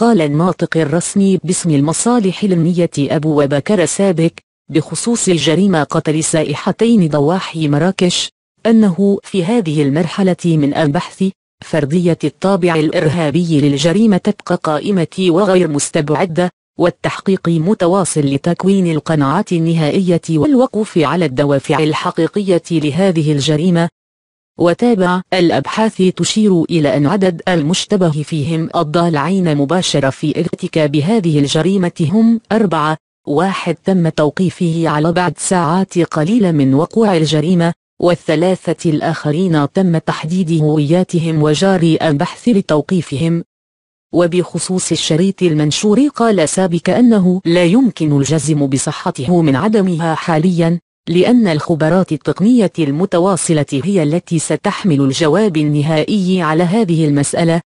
قال الناطق الرسمي باسم المصالح الأمنية أبو بكر سابك بخصوص الجريمة قتل سائحتين ضواحي مراكش أنه في هذه المرحلة من البحث فردية الطابع الإرهابي للجريمة تبقى قائمة وغير مستبعدة والتحقيق متواصل لتكوين القناعات النهائية والوقوف على الدوافع الحقيقية لهذه الجريمة وتابع الأبحاث تشير إلى أن عدد المشتبه فيهم الضالعين مباشرة في ارتكاب هذه الجريمة هم أربعة واحد تم توقيفه على بعد ساعات قليلة من وقوع الجريمة والثلاثة الآخرين تم تحديد هوياتهم وجاري البحث لتوقيفهم وبخصوص الشريط المنشور قال سابك أنه لا يمكن الجزم بصحته من عدمها حاليا لأن الخبرات التقنية المتواصلة هي التي ستحمل الجواب النهائي على هذه المسألة